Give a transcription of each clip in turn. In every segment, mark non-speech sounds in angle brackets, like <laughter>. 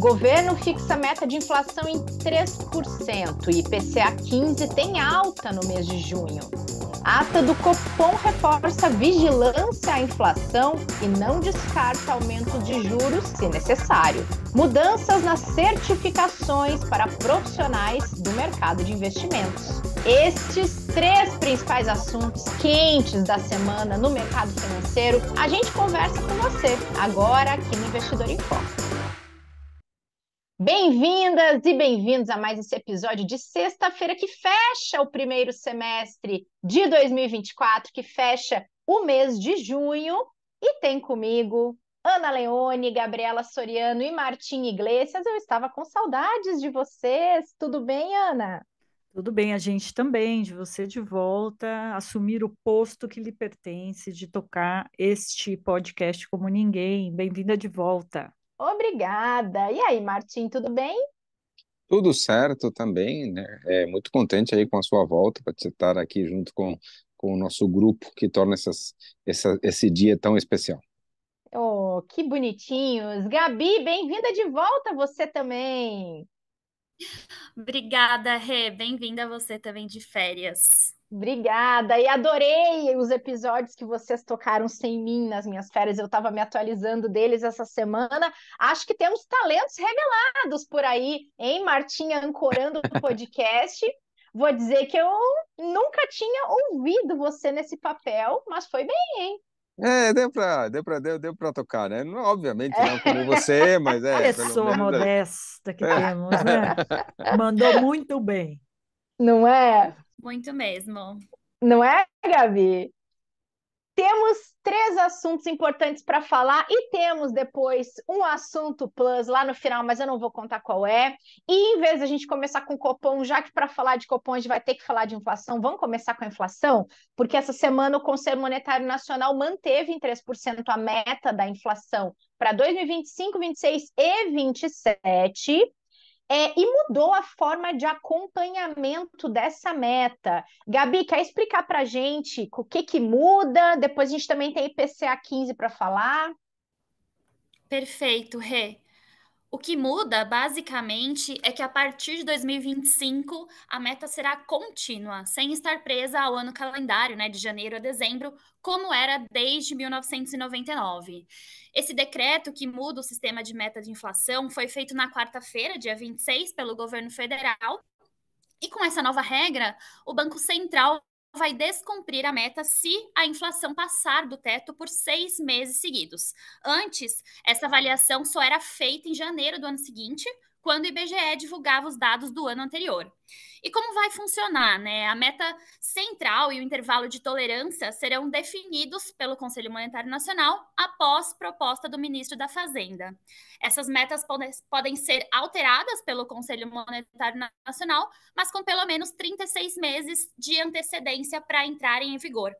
Governo fixa meta de inflação em 3% e IPCA 15 tem alta no mês de junho. Ata do Copom reforça vigilância à inflação e não descarta aumento de juros se necessário. Mudanças nas certificações para profissionais do mercado de investimentos. Estes três principais assuntos quentes da semana no mercado financeiro, a gente conversa com você agora aqui no Investidor em Foco. Bem-vindas e bem-vindos a mais esse episódio de sexta-feira que fecha o primeiro semestre de 2024, que fecha o mês de junho. E tem comigo Ana Leone, Gabriela Soriano e Martim Iglesias. Eu estava com saudades de vocês. Tudo bem, Ana? Tudo bem, a gente também, de você de volta, assumir o posto que lhe pertence de tocar este podcast como ninguém. Bem-vinda de volta. Obrigada. E aí, Martim, tudo bem? Tudo certo também, né? É muito contente aí com a sua volta para estar aqui junto com, com o nosso grupo que torna essas, essa, esse dia tão especial. Oh, que bonitinhos. Gabi, bem-vinda de volta você também. Obrigada, Rê. Bem-vinda você também de férias. Obrigada, e adorei os episódios que vocês tocaram sem mim nas minhas férias. Eu estava me atualizando deles essa semana. Acho que temos talentos revelados por aí, hein, Martinha, ancorando o podcast. Vou dizer que eu nunca tinha ouvido você nesse papel, mas foi bem, hein? É, deu para deu pra, deu, deu pra tocar, né? Não, obviamente, não como é. você, mas é. Pessoa menos... É. modesta que temos, né? Mandou muito bem. Não é? Muito mesmo. Não é, Gabi? Temos três assuntos importantes para falar e temos depois um assunto plus lá no final, mas eu não vou contar qual é. E em vez da gente começar com cupom já que para falar de cupom a gente vai ter que falar de inflação, vamos começar com a inflação, porque essa semana o Conselho Monetário Nacional manteve em 3% a meta da inflação para 2025, 26 e 27 é, e mudou a forma de acompanhamento dessa meta. Gabi, quer explicar para a gente o que, que muda? Depois a gente também tem IPCA 15 para falar. Perfeito, Rê. O que muda, basicamente, é que a partir de 2025 a meta será contínua, sem estar presa ao ano calendário, né, de janeiro a dezembro, como era desde 1999. Esse decreto que muda o sistema de meta de inflação foi feito na quarta-feira, dia 26, pelo governo federal. E com essa nova regra, o Banco Central vai descumprir a meta se a inflação passar do teto por seis meses seguidos. Antes, essa avaliação só era feita em janeiro do ano seguinte, quando o IBGE divulgava os dados do ano anterior. E como vai funcionar, né? A meta central e o intervalo de tolerância serão definidos pelo Conselho Monetário Nacional após proposta do ministro da Fazenda. Essas metas pode, podem ser alteradas pelo Conselho Monetário Nacional, mas com pelo menos 36 meses de antecedência para entrarem em vigor.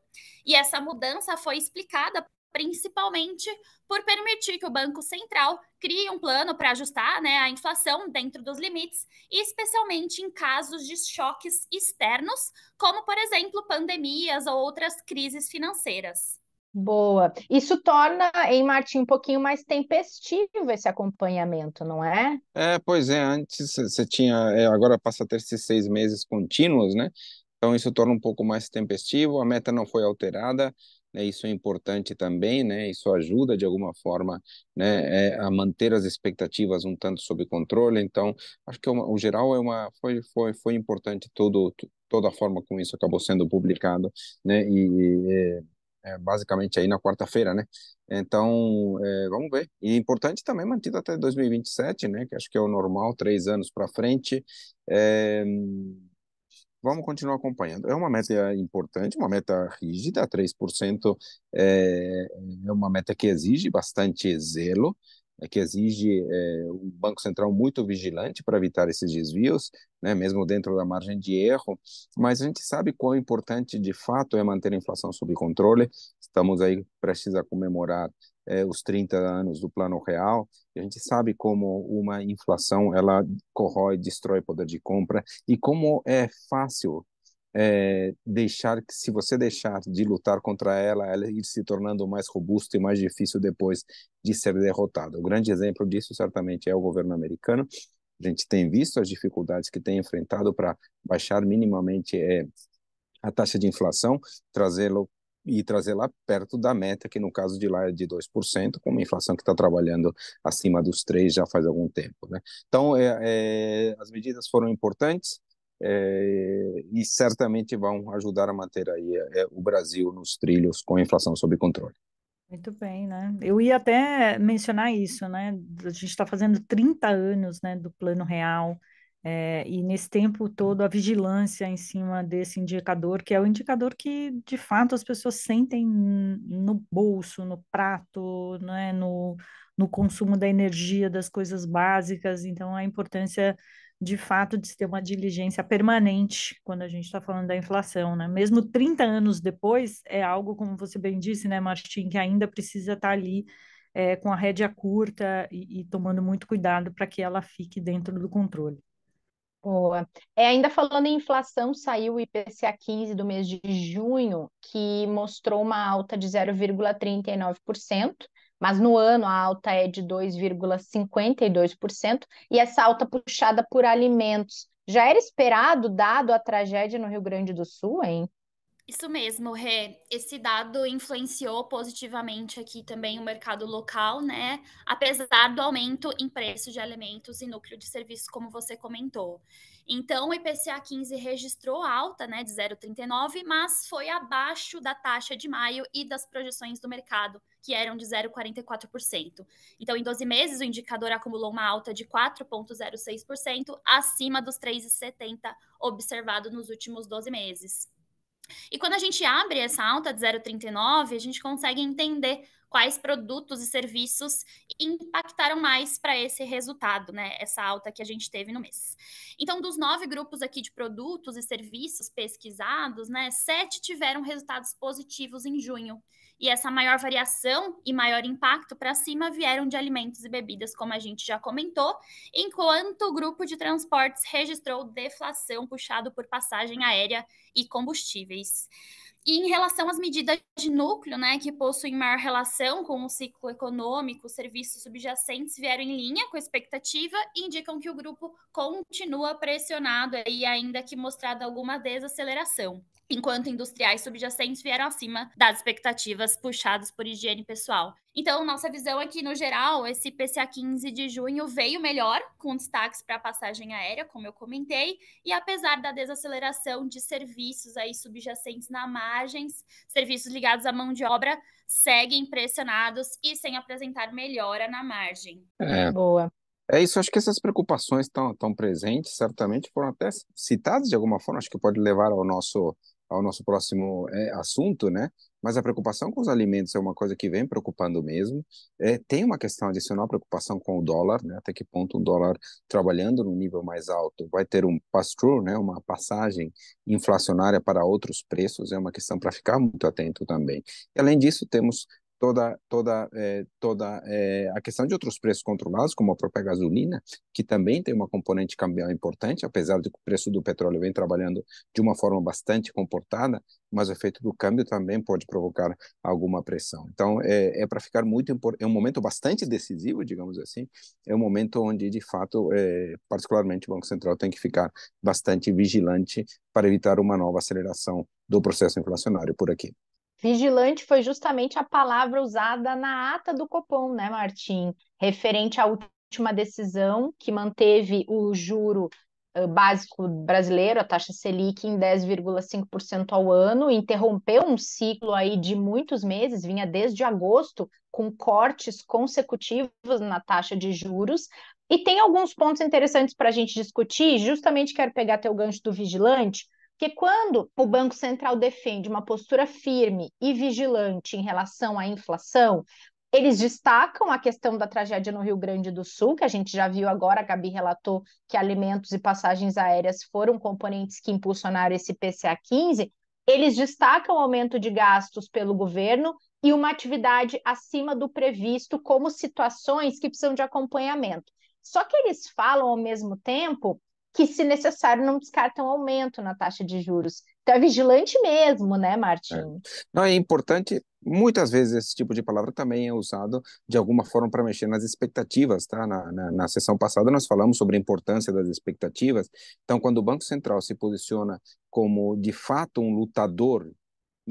E essa mudança foi explicada principalmente por permitir que o Banco Central crie um plano para ajustar né, a inflação dentro dos limites, especialmente em casos de choques externos, como, por exemplo, pandemias ou outras crises financeiras. Boa. Isso torna, em Martim, um pouquinho mais tempestivo esse acompanhamento, não é? É, pois é. Antes você tinha, é, agora passa a ter esses seis meses contínuos, né? Então isso torna um pouco mais tempestivo. A meta não foi alterada né, isso é importante também, né, isso ajuda de alguma forma né, é, a manter as expectativas um tanto sob controle, então acho que é uma, o geral é uma, foi, foi, foi importante todo, toda a forma como isso acabou sendo publicado, né, e, eh, é, basicamente aí na quarta-feira, né, então é, vamos ver, e é importante também mantido até 2027, né, que acho que é o normal, três anos para frente, é, vamos continuar acompanhando. É uma meta importante, uma meta rígida, 3% é, eh, é uma meta que exige bastante zelo, é que exige é, um Banco Central muito vigilante para evitar esses desvios, né, mesmo dentro da margem de erro, mas a gente sabe quão importante de fato é manter a inflação sob controle, estamos aí prestes a comemorar é, os 30 anos do Plano Real, a gente sabe como uma inflação ela corrói, destrói poder de compra e como é fácil é, deixar que se você deixar de lutar contra ela, ela ir se tornando mais robusta e mais difícil depois de ser derrotada. O grande exemplo disso certamente é o governo americano. A gente tem visto as dificuldades que tem enfrentado para baixar minimamente é, a taxa de inflação, trazê-lo e trazer lá perto da meta, que no caso de lá é de 2%, com uma inflação que está trabalhando acima dos 3% já faz algum tempo. Né? Então, é, é, as medidas foram importantes é, e certamente vão ajudar a manter aí é, é, o Brasil nos trilhos com a inflação sob controle. Muito bem, né? Eu ia até mencionar isso, né? A gente está fazendo 30 anos né, do Plano Real, é, e nesse tempo todo, a vigilância em cima desse indicador, que é o indicador que, de fato, as pessoas sentem no bolso, no prato, né, no, no consumo da energia, das coisas básicas. Então, a importância, de fato, de se ter uma diligência permanente quando a gente está falando da inflação. Né? Mesmo 30 anos depois, é algo, como você bem disse, né, Martim, que ainda precisa estar tá ali. É, com a rédea curta e, e tomando muito cuidado para que ela fique dentro do controle. Boa. É, ainda falando em inflação, saiu o IPCA 15 do mês de junho, que mostrou uma alta de 0,39%, mas no ano a alta é de 2,52%, e essa alta puxada por alimentos. Já era esperado, dado a tragédia no Rio Grande do Sul, hein? Isso mesmo, Rê. Esse dado influenciou positivamente aqui também o mercado local, né? Apesar do aumento em preço de alimentos e núcleo de serviços, como você comentou. Então, o IPCA 15 registrou alta, né, de 0,39, mas foi abaixo da taxa de maio e das projeções do mercado, que eram de 0,44%. Então, em 12 meses, o indicador acumulou uma alta de 4,06%, acima dos 3,70 observado nos últimos 12 meses. E quando a gente abre essa alta de 0,39, a gente consegue entender quais produtos e serviços impactaram mais para esse resultado, né? Essa alta que a gente teve no mês. Então, dos nove grupos aqui de produtos e serviços pesquisados, né? Sete tiveram resultados positivos em junho. E essa maior variação e maior impacto para cima vieram de alimentos e bebidas, como a gente já comentou, enquanto o grupo de transportes registrou deflação puxado por passagem aérea e combustíveis. E em relação às medidas de núcleo, né, que possuem maior relação com o ciclo econômico, serviços subjacentes vieram em linha com a expectativa e indicam que o grupo continua pressionado aí, ainda que mostrado alguma desaceleração enquanto industriais subjacentes vieram acima das expectativas puxadas por higiene pessoal. Então, nossa visão é que, no geral, esse PCA 15 de junho veio melhor, com destaques para a passagem aérea, como eu comentei, e apesar da desaceleração de serviços aí subjacentes na margens, serviços ligados à mão de obra seguem pressionados e sem apresentar melhora na margem. É. Boa. É isso, acho que essas preocupações estão presentes, certamente foram até citadas de alguma forma, acho que pode levar ao nosso ao nosso próximo é, assunto, né? Mas a preocupação com os alimentos é uma coisa que vem preocupando mesmo. É, tem uma questão adicional, preocupação com o dólar, né? Até que ponto o dólar trabalhando num nível mais alto vai ter um pass-through, né? Uma passagem inflacionária para outros preços é uma questão para ficar muito atento também. E, além disso, temos toda, toda, é, toda é, a questão de outros preços controlados, como a própria gasolina, que também tem uma componente cambial importante, apesar de que o preço do petróleo vem trabalhando de uma forma bastante comportada, mas o efeito do câmbio também pode provocar alguma pressão. Então, é, é para ficar muito é um momento bastante decisivo, digamos assim, é um momento onde, de fato, é, particularmente o Banco Central tem que ficar bastante vigilante para evitar uma nova aceleração do processo inflacionário por aqui. Vigilante foi justamente a palavra usada na ata do Copom, né, Martim? Referente à última decisão que manteve o juro básico brasileiro, a taxa Selic, em 10,5% ao ano, interrompeu um ciclo aí de muitos meses, vinha desde agosto, com cortes consecutivos na taxa de juros. E tem alguns pontos interessantes para a gente discutir, justamente quero pegar teu gancho do vigilante, porque quando o Banco Central defende uma postura firme e vigilante em relação à inflação, eles destacam a questão da tragédia no Rio Grande do Sul, que a gente já viu agora, a Gabi relatou que alimentos e passagens aéreas foram componentes que impulsionaram esse PCA 15. Eles destacam o aumento de gastos pelo governo e uma atividade acima do previsto, como situações que precisam de acompanhamento. Só que eles falam ao mesmo tempo que, se necessário, não descartam um aumento na taxa de juros. Então é vigilante mesmo, né, Martim? É. Não, é importante muitas vezes esse tipo de palavra também é usado de alguma forma para mexer nas expectativas, tá? Na, na, na, sessão passada nós falamos sobre a importância das expectativas. Então, quando o Banco Central se posiciona como de fato um lutador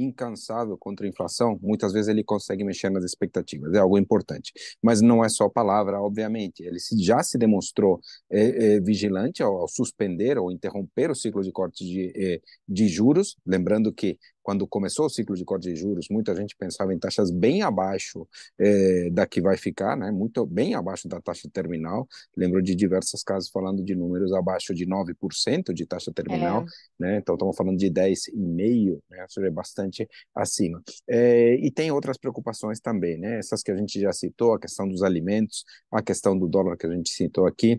incansável contra a inflação, muitas vezes ele consegue mexer nas expectativas, é algo importante. Mas não é só palavra, obviamente. Ele já se demonstrou é, é, vigilante ao, ao, suspender ou interromper o ciclo de cortes de, é, de juros, lembrando que quando começou o ciclo de corte de juros, muita gente pensava em taxas bem abaixo é, da que vai ficar, né? muito bem abaixo da taxa terminal. Lembro de diversas casos falando de números abaixo de 9% de taxa terminal, é. né? então estamos falando de 10,5%, né? Isso é bastante acima. É, e tem outras preocupações também, né? essas que a gente já citou, a questão dos alimentos, a questão do dólar que a gente citou aqui,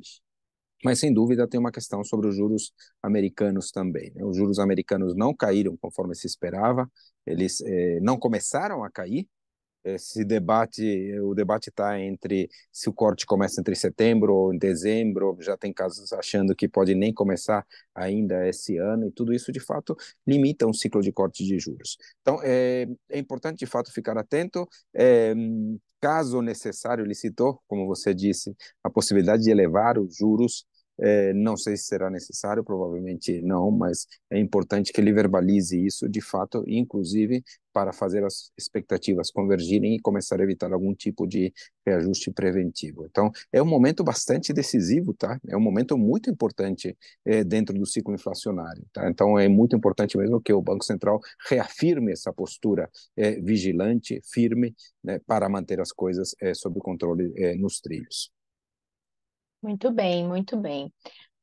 mas, sem dúvida, tem uma questão sobre os juros americanos também. Né? Os juros americanos não caíram conforme se esperava, eles eh, não começaram a cair. Esse debate, o debate está entre se o corte começa entre setembro ou em dezembro, já tem casos achando que pode nem começar ainda esse ano, e tudo isso, de fato, limita um ciclo de corte de juros. Então, é, é importante, de fato, ficar atento. É, caso necessário, ele citou, como você disse, a possibilidade de elevar os juros é, não sei se será necessário, provavelmente não, mas é importante que ele verbalize isso de fato, inclusive para fazer as expectativas convergirem e começar a evitar algum tipo de reajuste preventivo. Então, é um momento bastante decisivo, tá? É um momento muito importante é, dentro do ciclo inflacionário, tá? Então, é muito importante mesmo que o Banco Central reafirme essa postura é, vigilante, firme, né, para manter as coisas é, sob controle é, nos trilhos. Muito bem, muito bem.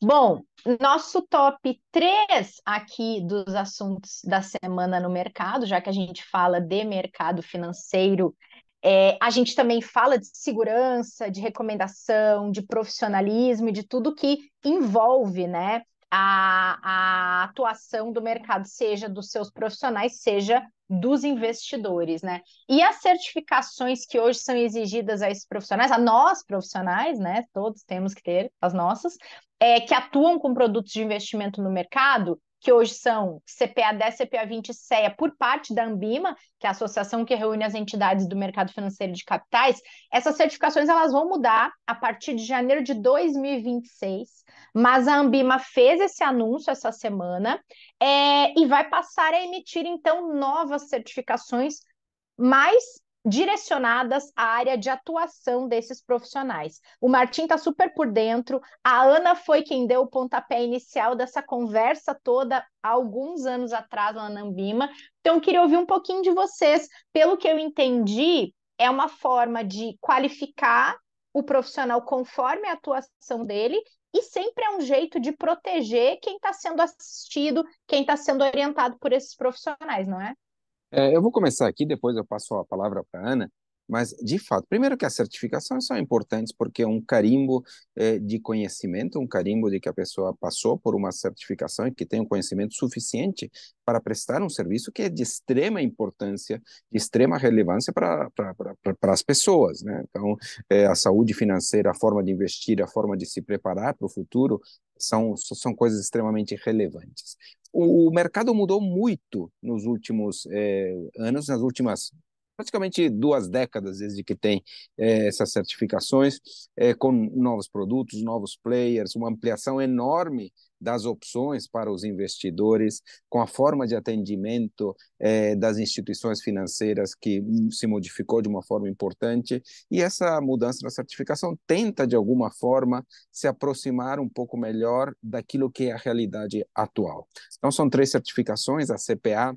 Bom, nosso top 3 aqui dos assuntos da semana no mercado, já que a gente fala de mercado financeiro, é, a gente também fala de segurança, de recomendação, de profissionalismo de tudo que envolve né, a, a atuação do mercado, seja dos seus profissionais, seja dos investidores, né? E as certificações que hoje são exigidas a esses profissionais, a nós profissionais, né? Todos temos que ter as nossas, é, que atuam com produtos de investimento no mercado, que hoje são CPA 10, CPA 20 e CEA, por parte da Ambima, que é a associação que reúne as entidades do mercado financeiro de capitais, essas certificações elas vão mudar a partir de janeiro de 2026 mas a Ambima fez esse anúncio essa semana é, e vai passar a emitir, então, novas certificações mais direcionadas à área de atuação desses profissionais. O Martim está super por dentro, a Ana foi quem deu o pontapé inicial dessa conversa toda há alguns anos atrás na Ambima. Então, queria ouvir um pouquinho de vocês. Pelo que eu entendi, é uma forma de qualificar o profissional conforme a atuação dele e sempre é um jeito de proteger quem está sendo assistido, quem está sendo orientado por esses profissionais, não é? é? Eu vou começar aqui, depois eu passo a palavra para Ana, mas, de fato, primeiro que as certificações são importantes porque é um carimbo eh, de conhecimento, um carimbo de que a pessoa passou por uma certificação e que tem um conhecimento suficiente para prestar um serviço que é de extrema importância, de extrema relevância para as pessoas. Né? Então, eh, a saúde financeira, a forma de investir, a forma de se preparar para o futuro são, são coisas extremamente relevantes. O mercado mudou muito nos últimos eh, anos, nas últimas praticamente duas décadas desde que tem é, essas certificações, é, com novos produtos, novos players, uma ampliação enorme das opções para os investidores, com a forma de atendimento eh, das instituições financeiras que hum, se modificou de uma forma importante, e essa mudança da certificação tenta, de alguma forma, se aproximar um pouco melhor daquilo que é a realidade atual. Então, são três certificações: a CPA,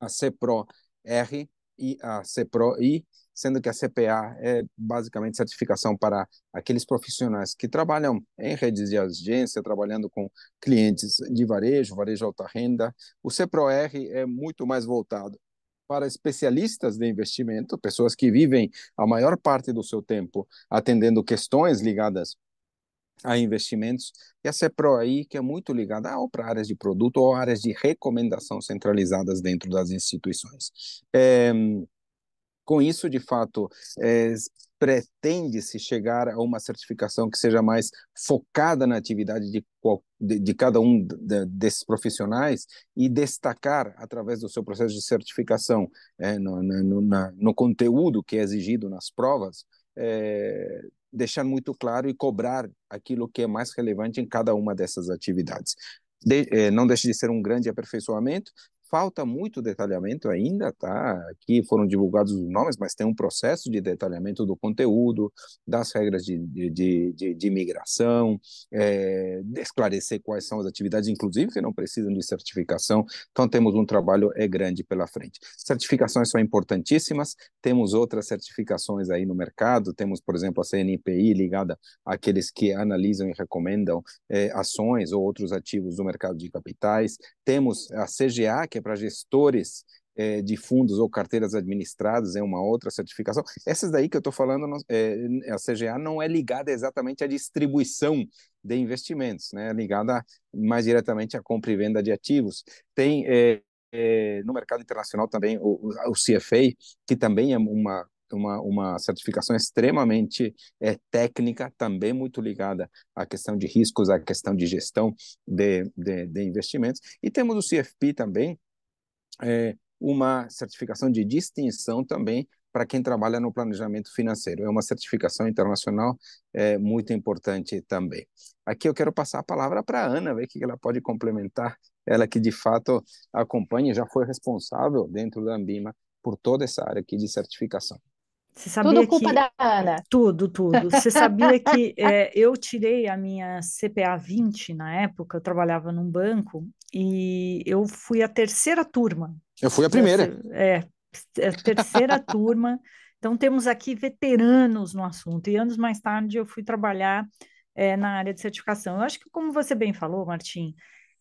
a CPRO-R e a CEPRO, e sendo que a CPA é basicamente certificação para aqueles profissionais que trabalham em redes de agência, trabalhando com clientes de varejo, varejo alta renda. O CPRO-R é muito mais voltado para especialistas de investimento, pessoas que vivem a maior parte do seu tempo atendendo questões ligadas a investimentos. E a aí que é muito ligada ou para áreas de produto ou áreas de recomendação centralizadas dentro das instituições. É, com isso, de fato, é, pretende-se chegar a uma certificação que seja mais focada na atividade de, de, de cada um de, desses profissionais e destacar, através do seu processo de certificação, é, no, no, na, no conteúdo que é exigido nas provas, é, deixar muito claro e cobrar aquilo que é mais relevante em cada uma dessas atividades. De, é, não deixe de ser um grande aperfeiçoamento, falta muito detalhamento ainda, tá? Aqui foram divulgados os nomes, mas tem um processo de detalhamento do conteúdo, das regras de, de, de, de migração, é, eh, esclarecer quais são as atividades, inclusive que não precisam de certificação. Então, temos um trabalho é grande pela frente. Certificações são importantíssimas, temos outras certificações aí no mercado, temos, por exemplo, a CNPI ligada àqueles que analisam e recomendam é, ações ou outros ativos do mercado de capitais, temos a CGA, que é para gestores é, de fundos ou carteiras administradas é uma outra certificação. Essas daí que eu estou falando, é, a CGA não é ligada exatamente à distribuição de investimentos, né? é ligada mais diretamente à compra e venda de ativos. Tem é, no mercado internacional também o, o CFA, que também é uma uma, uma certificação extremamente é, técnica, também muito ligada à questão de riscos, à questão de gestão de, de, de investimentos. E temos o CFP também, é, uma certificação de distinção também para quem trabalha no planejamento financeiro. É uma certificação internacional é, muito importante também. Aqui eu quero passar a palavra para a Ana, ver o que ela pode complementar. Ela que de fato acompanha, já foi responsável dentro da Ambima por toda essa área aqui de certificação. Você sabia tudo culpa que... da Ana. Tudo, tudo. Você sabia <laughs> que é, eu tirei a minha CPA 20 na época, eu trabalhava num banco e eu fui a terceira turma. Eu fui a primeira. É, é a terceira <laughs> turma. Então temos aqui veteranos no assunto. E anos mais tarde eu fui trabalhar é, na área de certificação. Eu acho que, como você bem falou, Martim,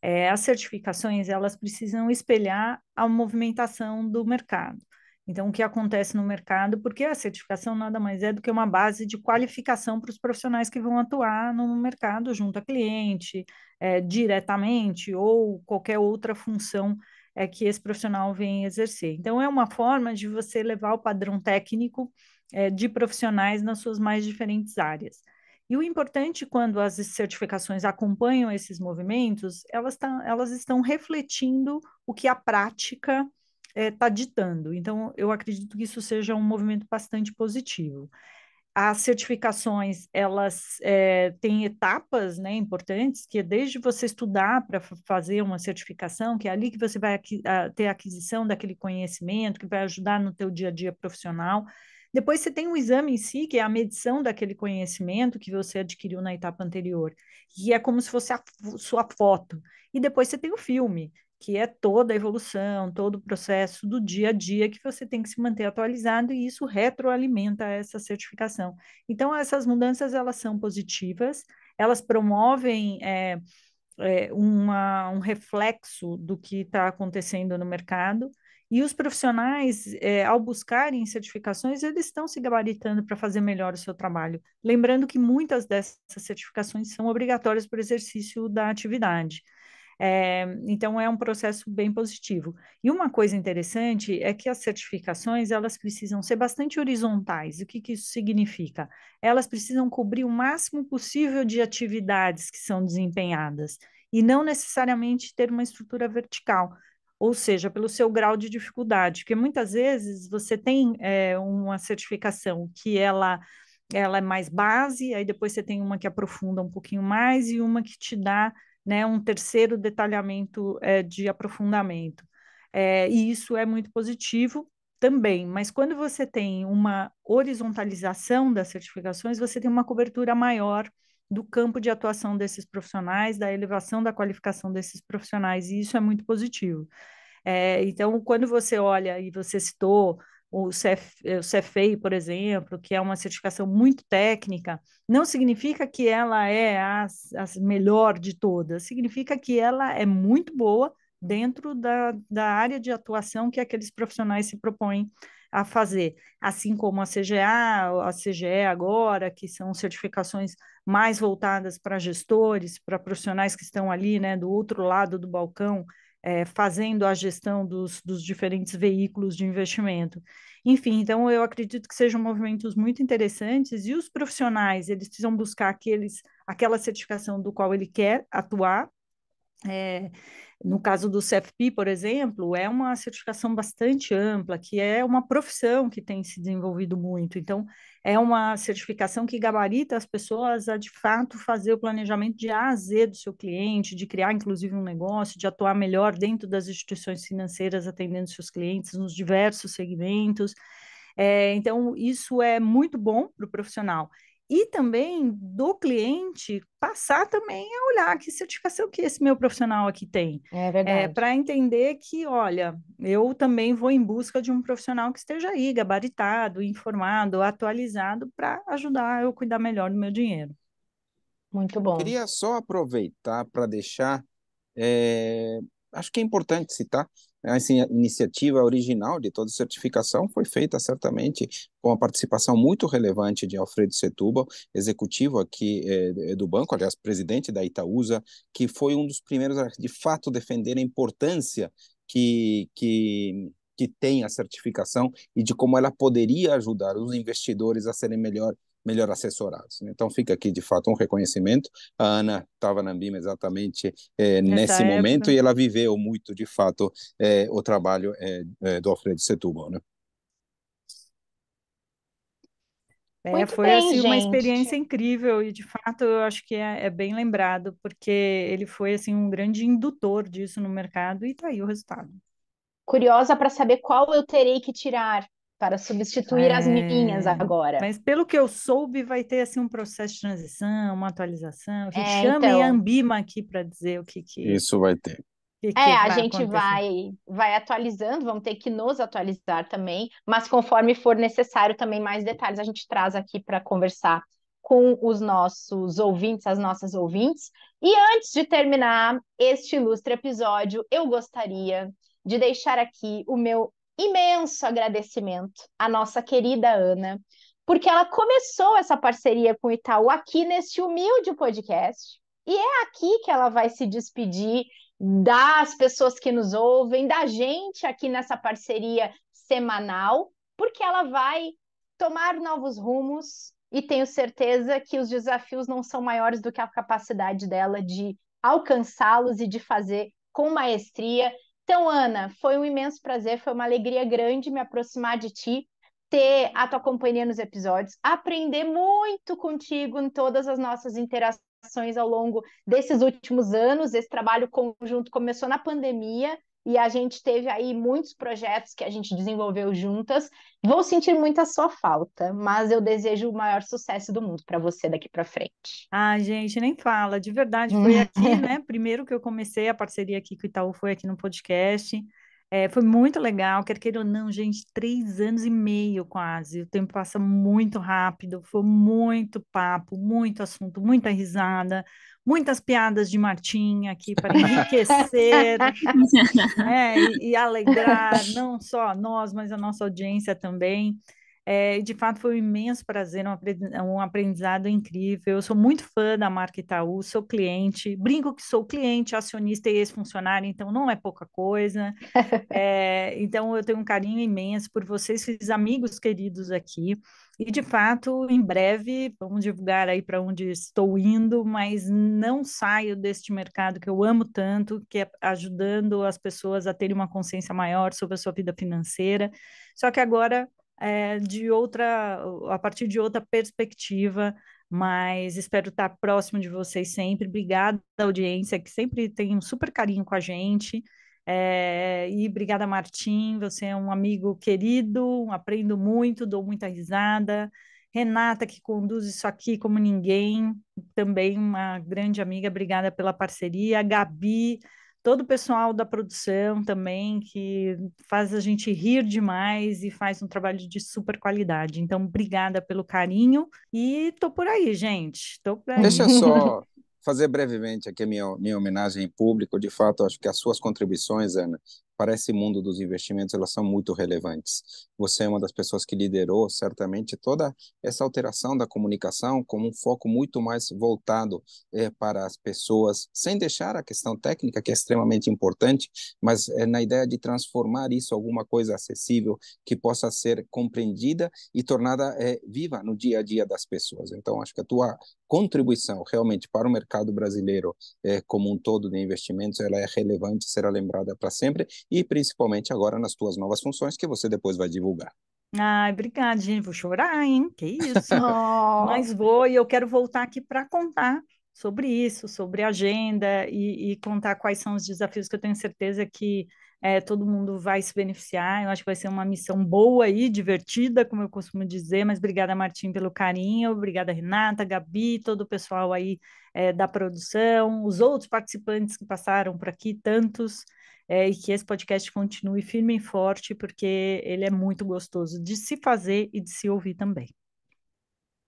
eh, as certificações elas precisam espelhar a movimentação do mercado. Então, o que acontece no mercado, porque a certificação nada mais é do que uma base de qualificação para os profissionais que vão atuar no mercado junto a cliente, é, diretamente, ou qualquer outra função é, que esse profissional vem exercer. Então, é uma forma de você levar o padrão técnico é, de profissionais nas suas mais diferentes áreas. E o importante quando as certificações acompanham esses movimentos, elas, tá, elas estão refletindo o que a prática está eh, é, ditando. Então, eu acredito que isso seja um movimento bastante positivo. As certificações, elas é, têm etapas né, importantes, que é desde você estudar para fazer uma certificação, que é ali que você vai aqui, a, ter a aquisição daquele conhecimento, que vai ajudar no teu dia a dia profissional. Depois você tem o exame em si, que é a medição daquele conhecimento que você adquiriu na etapa anterior, que é como se fosse a sua foto. E depois você tem o filme, que é toda a evolução, todo o processo do dia a dia que você tem que se manter atualizado e isso retroalimenta essa certificação. Então, essas mudanças, elas são positivas, elas promovem é, é, uma, um reflexo do que está acontecendo no mercado, e os profissionais, é, ao buscarem certificações, eles estão se gabaritando para fazer melhor o seu trabalho. Lembrando que muitas dessas certificações são obrigatórias para o exercício da atividade. É, então é um processo bem positivo. E uma coisa interessante é que as certificações elas precisam ser bastante horizontais. O que, que isso significa? Elas precisam cobrir o máximo possível de atividades que são desempenhadas e não necessariamente ter uma estrutura vertical ou seja, pelo seu grau de dificuldade, porque muitas vezes você tem é, uma certificação que ela ela é mais base, aí depois você tem uma que aprofunda um pouquinho mais e uma que te dá né, um terceiro detalhamento é, de aprofundamento. É, e isso é muito positivo também, mas quando você tem uma horizontalização das certificações, você tem uma cobertura maior do campo de atuação desses profissionais, da elevação da qualificação desses profissionais, e isso é muito positivo. É, então, quando você olha, e você citou o, CF, eh, o CFEI, por exemplo, que é uma certificação muito técnica, não significa que ela é a, a melhor de todas, significa que ela é muito boa dentro da, da área de atuação que aqueles profissionais se propõem a fazer, assim como a CGA, a CGE agora, que são certificações mais voltadas para gestores, para profissionais que estão ali, né, do outro lado do balcão, é, fazendo a gestão dos, dos diferentes veículos de investimento. Enfim, então eu acredito que sejam movimentos muito interessantes e os profissionais, eles precisam buscar aqueles, aquela certificação do qual ele quer atuar, é, no caso do CFP, por exemplo, é uma certificação bastante ampla, que é uma profissão que tem se desenvolvido muito. Então, é uma certificação que gabarita as pessoas a, de fato, fazer o planejamento de A a Z do seu cliente, de criar, inclusive, um negócio, de atuar melhor dentro das instituições financeiras, atendendo seus clientes nos diversos segmentos. É, então, isso é muito bom para o profissional e também do cliente passar também a olhar que certificação que esse meu profissional aqui tem. É, é verdade. É, Para entender que, olha, eu também vou em busca de um profissional que esteja aí, gabaritado, informado, atualizado, para ajudar eu cuidar melhor do meu dinheiro. Muito bom. Eu queria só aproveitar para deixar é, acho que é importante citar né, essa iniciativa original de toda certificação foi feita certamente com a participação muito relevante de Alfredo Setúbal, executivo aqui eh, do banco, aliás, presidente da Itaúsa, que foi um dos primeiros a de fato defender a importância que, que, que tem a certificação e de como ela poderia ajudar os investidores a serem melhor melhor assessorados. Né? Então fica aqui de fato um reconhecimento. A Ana estava na BIM exatamente eh, nesse época. momento e ela viveu muito de fato eh, o trabalho eh, do Alfredo Setúbal, né? É, foi bem, assim, uma experiência incrível e de fato eu acho que é, é, bem lembrado porque ele foi assim um grande indutor disso no mercado e tá aí o resultado. Curiosa para saber qual eu terei que tirar para substituir é... as minhas é, agora. Mas pelo que eu soube, vai ter assim um processo de transição, uma atualização. é, chama então... a Ambima aqui para dizer o que, que isso vai ter. Que, é, que é, a gente vai, vai atualizando, vamos ter que nos atualizar também, mas conforme for necessário também mais detalhes a gente traz aqui para conversar com os nossos ouvintes, as nossas ouvintes. E antes de terminar este ilustre episódio, eu gostaria de deixar aqui o meu imenso agradecimento à nossa querida Ana, porque ela começou essa parceria com o Itaú aqui neste humilde podcast. E é aqui que ela vai se despedir das pessoas que nos ouvem, da gente aqui nessa parceria semanal, porque ela vai tomar novos rumos e tenho certeza que os desafios não são maiores do que a capacidade dela de alcançá-los e de fazer com maestria então, Ana, foi um imenso prazer, foi uma alegria grande me aproximar de ti, ter a tua companhia nos episódios, aprender muito contigo em todas as nossas interações ao longo desses últimos anos. Esse trabalho conjunto começou na pandemia e a gente teve aí muitos projetos que a gente desenvolveu juntas. Vou sentir muita sua falta, mas eu desejo o maior sucesso do mundo para você daqui para frente. Ah, gente, nem fala, de verdade, foi <laughs> aqui, né? Primeiro que eu comecei a parceria aqui com o Itaú foi aqui no podcast. É, foi muito legal, quer queira ou não, gente, três anos e meio quase. O tempo passa muito rápido, foi muito papo, muito assunto, muita risada, muitas piadas de Martim aqui para enriquecer <laughs> né, e, e alegrar não só nós, mas a nossa audiência também. É, de fato, foi um imenso prazer, é é um aprendizado incrível. Eu sou muito fã da marca Itaú, sou cliente, brinco que sou cliente, acionista e ex-funcionário, então não é pouca coisa. É, <laughs> então, eu tenho um carinho imenso por vocês, esses amigos queridos aqui. E, de fato, em breve, vamos divulgar aí para onde estou indo, mas não saio deste mercado que eu amo tanto, que é ajudando as pessoas a terem uma consciência maior sobre a sua vida financeira. Só que agora é, de outra, a partir de outra perspectiva, mas espero estar próximo de vocês sempre. Obrigada à audiência que sempre tem um super carinho com a gente. É, e obrigada, Martim. Você é um amigo querido, aprendo muito, dou muita risada. Renata, que conduz isso aqui como ninguém, também uma grande amiga, obrigada pela parceria. Gabi, todo o pessoal da produção também, que faz a gente rir demais e faz um trabalho de super qualidade. Então, obrigada pelo carinho e tô por aí, gente. Tô por aí. Deixa eu só <laughs> fazer brevemente aqui a minha, minha homenagem em público. De fato, acho que as suas contribuições, Ana, para esse mundo dos investimentos, elas são muito relevantes. Você é uma das pessoas que liderou, certamente, toda essa alteração da comunicação com um foco muito mais voltado é, para as pessoas, sem deixar a questão técnica, que é extremamente importante, mas é, na ideia de transformar isso em alguma coisa acessível que possa ser compreendida e tornada é, viva no dia a dia das pessoas. Então, acho que a tua contribuição realmente para o mercado brasileiro é, como um todo de investimentos, ela é relevante, será lembrada para sempre e principalmente agora nas tuas novas funções que você depois vai divulgar. Ai, obrigada, gente. Vou chorar, hein? Que isso. <laughs> oh. Mas vou e eu quero voltar aqui para contar sobre isso, sobre agenda e, e, contar quais são os desafios que eu tenho certeza que é, todo mundo vai se beneficiar. Eu acho que vai ser uma missão boa e divertida, como eu costumo dizer. Mas obrigada, Martim, pelo carinho. Obrigada, Renata, Gabi, todo o pessoal aí é, da produção, os outros participantes que passaram por aqui, tantos é, e que esse podcast continue firme e forte, porque ele é muito gostoso de se fazer e de se ouvir também.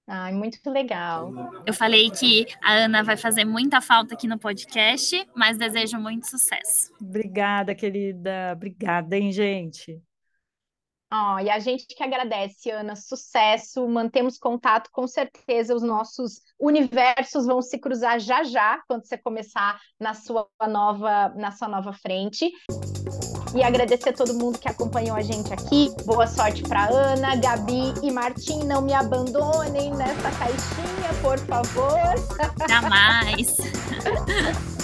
Ai, muito legal. Eu falei que a Ana vai fazer muita falta aqui no podcast, mas desejo muito sucesso. Obrigada, querida. Obrigada, hein, gente? Ó, e a gente que agradece, Ana, sucesso, mantemos contato, com certeza os nossos universos vão se cruzar já já quando você começar na sua nova, na sua nova frente. E agradecer a todo mundo que acompanhou a gente aqui. Boa sorte para Ana, Gabi e Martim. Não me abandonem nessa caixinha, por favor. Jamais. <laughs>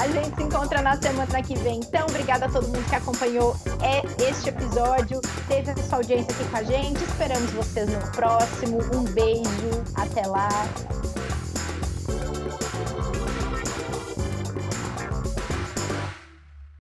A gente se encontra na semana que vem. Então, obrigada a todo mundo que acompanhou é, este episódio, teve essa audiência aqui com a gente. Esperamos vocês no próximo. Um beijo, até lá.